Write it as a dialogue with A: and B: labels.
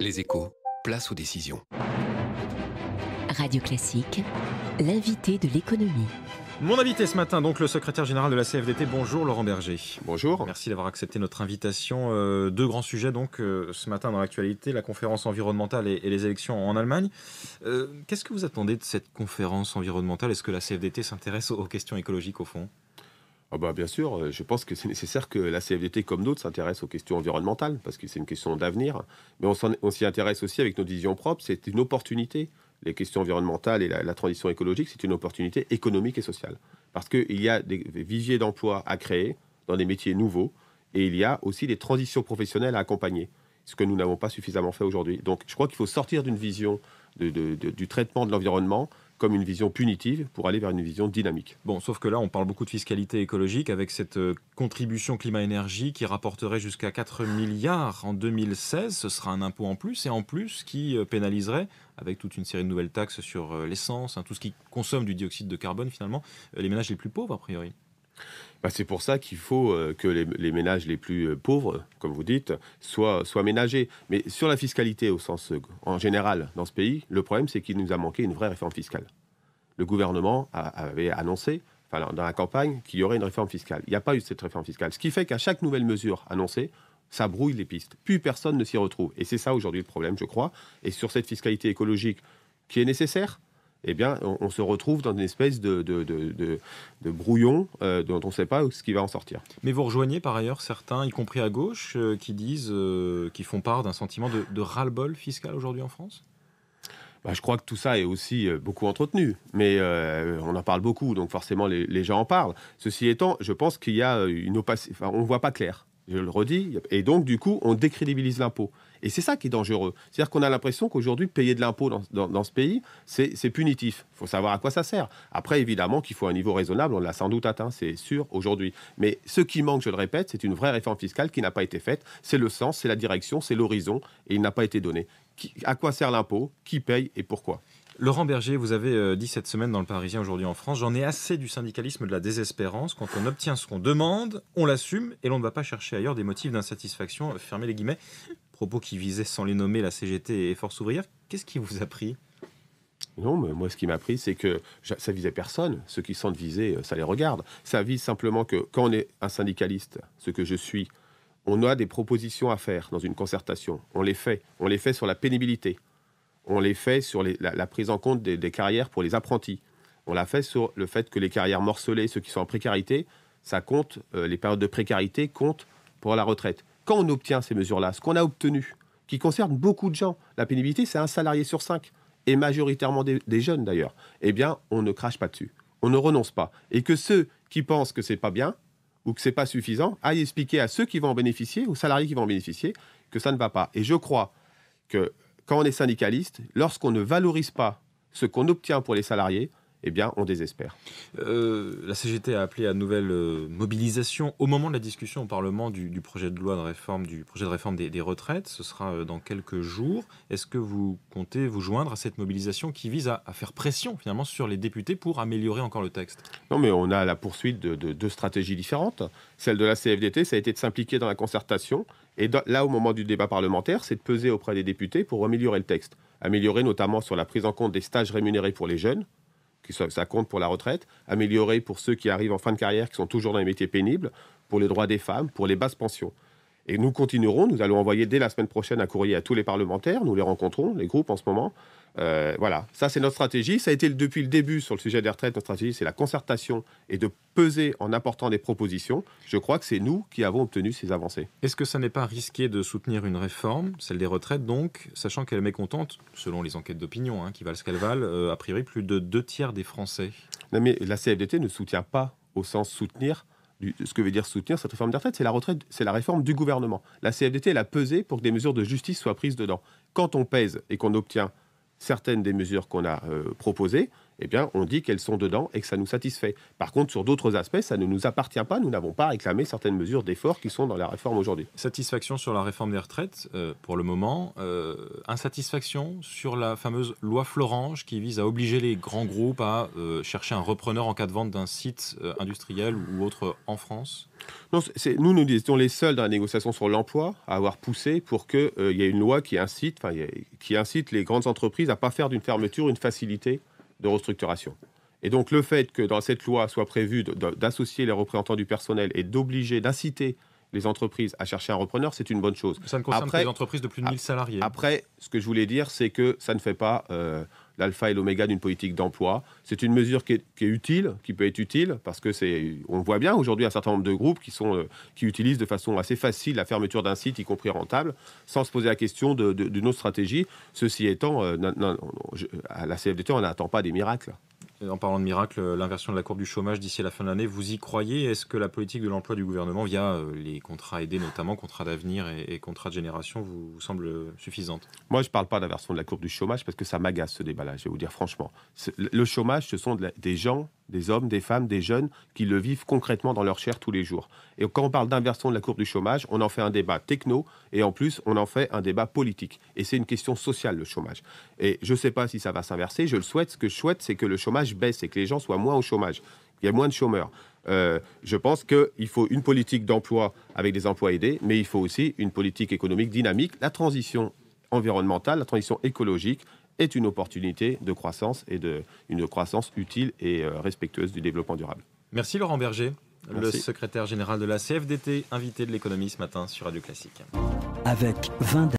A: Les échos, place aux décisions.
B: Radio Classique, l'invité de l'économie.
A: Mon invité ce matin, donc le secrétaire général de la CFDT. Bonjour Laurent Berger. Bonjour. Merci d'avoir accepté notre invitation. Euh, deux grands sujets donc euh, ce matin dans l'actualité la conférence environnementale et, les élections en Allemagne. Euh, qu'est-ce que vous attendez de cette conférence
B: environnementale Est-ce que la CFDT s'intéresse aux questions écologiques au fond ah bah, bien sûr, euh, je pense que c'est nécessaire que la CFDT, comme d'autres, s'intéresse aux questions environnementales, parce que c'est une question d'avenir. Mais on s'y intéresse aussi avec nos visions propres, c'est une opportunité. Les questions environnementales et la, transition écologique, c'est une opportunité économique et sociale. Parce qu'il y a des viviers d'emplois à créer dans des métiers nouveaux, et il y a aussi des transitions professionnelles à accompagner, ce que nous n'avons pas suffisamment fait aujourd'hui. Donc je crois qu'il faut sortir d'une vision du traitement de l'environnement comme une vision punitive pour aller vers une vision dynamique. Bon, sauf que là, on parle beaucoup de fiscalité écologique avec cette euh,
A: contribution climat-énergie qui rapporterait jusqu'à 4 milliards en 2016. Ce sera un impôt en plus et en plus qui euh, pénaliserait, avec toute une série de nouvelles taxes sur euh, l'essence, hein, tout ce qui consomme du dioxyde de carbone finalement, les ménages les plus pauvres a priori.
B: Bah, c'est pour ça qu'il faut euh, que les, ménages les plus euh, pauvres, comme vous dites, soient, soient ménagés. Mais sur la fiscalité au sens euh, en général dans ce pays, le problème c'est qu'il nous a manqué une vraie réforme fiscale. Le gouvernement avait annoncé dans la campagne qu'il y aurait une réforme fiscale. Il n'y a pas eu cette réforme fiscale. Ce qui fait qu'à chaque nouvelle mesure annoncée, ça brouille les pistes. Plus personne ne s'y retrouve. Et c'est ça aujourd'hui le problème, je crois. Et sur cette fiscalité écologique qui est nécessaire, eh bien, on, se retrouve dans une espèce de, brouillon euh, dont on ne sait pas ce qui va en sortir.
A: Mais vous rejoignez par ailleurs certains, y compris à gauche, euh, qui disent, euh, font part d'un sentiment de, ras-le-bol fiscal aujourd'hui en France
B: bah, je crois que tout ça est aussi beaucoup entretenu, mais on en parle beaucoup, donc forcément les, gens en parlent. Ceci étant, je pense qu'il y a une opacité, on ne voit pas clair je le redis. Et donc, du coup, on décrédibilise l'impôt. Et c'est ça qui est dangereux. C'est-à-dire qu'on a l'impression qu'aujourd'hui, payer de l'impôt dans, ce pays, c'est punitif. Il faut savoir à quoi ça sert. Après, évidemment, qu'il faut un niveau raisonnable, on l'a sans doute atteint, c'est sûr, aujourd'hui. Mais ce qui manque, je le répète, c'est une vraie réforme fiscale qui n'a pas été faite. C'est le sens, c'est la direction, c'est l'horizon, et il n'a pas été donné. à quoi sert l'impôt Qui paye et pourquoi Laurent Berger, vous avez euh, dit cette semaine dans Le
A: Parisien aujourd'hui en France, j'en ai assez du syndicalisme de la désespérance. Quand on obtient ce qu'on demande, on l'assume et l'on ne va pas chercher ailleurs des motifs d'insatisfaction. Euh, Fermez les guillemets. Propos qui visaient sans les nommer la
B: CGT et Force ouvrière. Qu'est-ce qui vous a pris non, mais moi, ce qui m'a pris, c'est que ça visait personne. Ceux qui sont visés, euh, ça les regarde. Ça vise simplement que quand on est un syndicaliste, ce que je suis, on a des propositions à faire dans une concertation. On les fait. On les fait sur la pénibilité on les fait sur la, prise en compte des, carrières pour les apprentis. On l'a fait sur le fait que les carrières morcelées, ceux qui sont en précarité, ça compte, euh, les périodes de précarité comptent pour la retraite. Quand on obtient ces mesures-là, ce qu'on a obtenu, qui concerne beaucoup de gens, la pénibilité, c'est un salarié sur cinq, et majoritairement des, jeunes d'ailleurs, eh bien, on ne crache pas dessus. On ne renonce pas. Et que ceux qui pensent que c'est pas bien, ou que c'est pas suffisant, aillent expliquer à ceux qui vont en bénéficier, aux salariés qui vont en bénéficier, que ça ne va pas. Et je crois que quand on est syndicaliste, lorsqu'on ne valorise pas ce qu'on obtient pour les salariés, eh bien, on désespère. Euh, la CGT a appelé à nouvelle euh, mobilisation au moment de la
A: discussion au Parlement du, projet de loi de réforme, du projet de réforme des, retraites. Ce sera euh, dans quelques jours. Est-ce que vous comptez vous joindre à cette mobilisation qui vise à, faire pression finalement sur les députés
B: pour améliorer encore le texte Non, mais on a la poursuite de deux stratégies différentes. Celle de la CFDT, ça a été de s'impliquer dans la concertation. Et là, au moment du débat parlementaire, c'est de peser auprès des députés pour améliorer le texte. Améliorer notamment sur la prise en compte des stages rémunérés pour les jeunes ça compte pour la retraite, améliorer pour ceux qui arrivent en fin de carrière, qui sont toujours dans les métiers pénibles, pour les droits des femmes, pour les basses pensions. Et nous continuerons, nous allons envoyer dès la semaine prochaine un courrier à tous les parlementaires, nous les rencontrons, les groupes en ce moment. Euh, voilà, ça c'est notre stratégie, ça a été depuis le début sur le sujet des retraites, notre stratégie c'est la concertation et de peser en apportant des propositions. Je crois que c'est nous qui avons obtenu ces avancées.
A: Est-ce que ça n'est pas risqué de soutenir une réforme, celle des retraites donc, sachant qu'elle est mécontente, selon les enquêtes d'opinion hein, qui valent ce qu'elles valent, euh, a priori plus de deux tiers des Français
B: Non mais la CFDT ne soutient pas au sens soutenir ce que veut dire soutenir cette réforme des retraites, c'est la retraite, c'est la réforme du gouvernement. La CFDT, elle a pesé pour que des mesures de justice soient prises dedans. Quand on pèse et qu'on obtient certaines des mesures qu'on a euh, proposées, eh bien, on dit qu'elles sont dedans et que ça nous satisfait. Par contre, sur d'autres aspects, ça ne nous appartient pas. Nous n'avons pas réclamé certaines mesures d'effort qui sont dans la réforme aujourd'hui. Satisfaction sur la réforme des retraites, euh, pour le moment. Euh,
A: insatisfaction sur la fameuse loi Florange qui vise à obliger les grands groupes à euh, chercher un repreneur en cas de vente d'un site industriel ou autre en France
B: nous, nous étions les seuls dans la négociation sur l'emploi à avoir poussé pour qu'il y ait une loi qui incite, qui incite les grandes entreprises à ne pas faire d'une fermeture une facilité de restructuration. Et donc le fait que dans cette loi soit prévu d'associer les représentants du personnel et d'obliger, d'inciter les entreprises à chercher un repreneur, c'est une bonne chose. Ça ne concerne après, que les
A: entreprises de plus de 1000 salariés.
B: Après, ce que je voulais dire, c'est que ça ne fait pas euh, l'alpha et l'oméga d'une politique d'emploi. C'est une mesure qui est, utile, qui peut être utile, parce que c'est, on voit bien aujourd'hui un certain nombre de groupes qui, sont, euh, qui utilisent de façon assez facile la fermeture d'un site, y compris rentable, sans se poser la question d'une de, autre stratégie. Ceci étant, euh, à la CFDT, on n'attend pas des miracles.
A: Euh, en parlant de miracle, euh, l'inversion de la courbe du chômage d'ici la fin de l'année, vous y croyez Est-ce que la politique de l'emploi du gouvernement, via euh, les contrats aidés notamment, contrats d'avenir et, contrats de génération, vous, vous semble suffisante
B: Moi, je ne parle pas d'inversion de la courbe du chômage parce que ça m'agace ce débat-là, je vais vous dire franchement. Le chômage, ce sont des gens des hommes, des femmes, des jeunes qui le vivent concrètement dans leur chair tous les jours. Et quand on parle d'inversion de la courbe du chômage, on en fait un débat techno et en plus on en fait un débat politique. Et c'est une question sociale le chômage. Et je ne sais pas si ça va s'inverser, je le souhaite. Ce que je souhaite, c'est que le chômage baisse et que les gens soient moins au chômage. Il y a moins de chômeurs. Euh, je pense qu'il faut une politique d'emploi avec des emplois aidés, mais il faut aussi une politique économique dynamique. La transition environnementale, la transition écologique, est une opportunité de croissance et de, une croissance utile et euh, respectueuse du développement durable.
A: Merci Laurent Berger, le secrétaire général de la CFDT, invité de l'économie ce matin sur Radio Classique. Avec